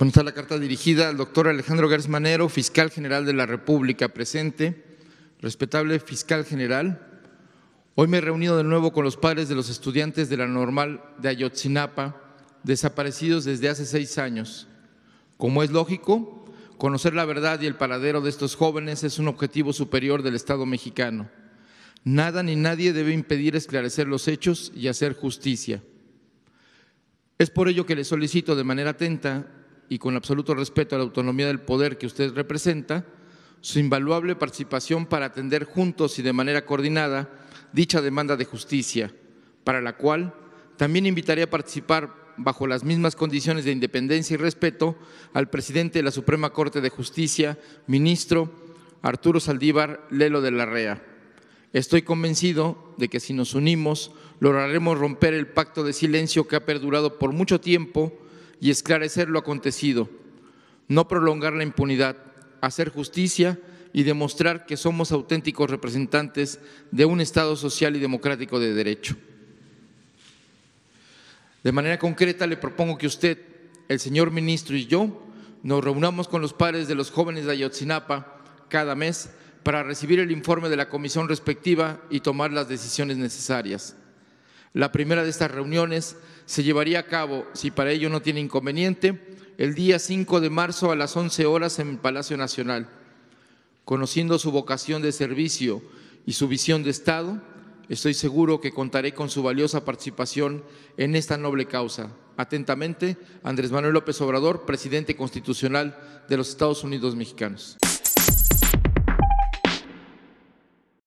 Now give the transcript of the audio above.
Bueno, está la carta dirigida al doctor Alejandro Gersmanero, fiscal general de la República presente. Respetable fiscal general, hoy me he reunido de nuevo con los padres de los estudiantes de la normal de Ayotzinapa, desaparecidos desde hace seis años. Como es lógico, conocer la verdad y el paradero de estos jóvenes es un objetivo superior del Estado mexicano. Nada ni nadie debe impedir esclarecer los hechos y hacer justicia. Es por ello que le solicito de manera atenta y con absoluto respeto a la autonomía del poder que usted representa, su invaluable participación para atender juntos y de manera coordinada dicha demanda de justicia, para la cual también invitaría a participar bajo las mismas condiciones de independencia y respeto al presidente de la Suprema Corte de Justicia, ministro Arturo Saldívar Lelo de la Rea. Estoy convencido de que si nos unimos, lograremos romper el pacto de silencio que ha perdurado por mucho tiempo y esclarecer lo acontecido, no prolongar la impunidad, hacer justicia y demostrar que somos auténticos representantes de un Estado social y democrático de derecho. De manera concreta le propongo que usted, el señor ministro y yo nos reunamos con los padres de los jóvenes de Ayotzinapa cada mes para recibir el informe de la comisión respectiva y tomar las decisiones necesarias. La primera de estas reuniones se llevaría a cabo, si para ello no tiene inconveniente, el día 5 de marzo a las 11 horas en el Palacio Nacional. Conociendo su vocación de servicio y su visión de Estado, estoy seguro que contaré con su valiosa participación en esta noble causa. Atentamente, Andrés Manuel López Obrador, presidente constitucional de los Estados Unidos mexicanos.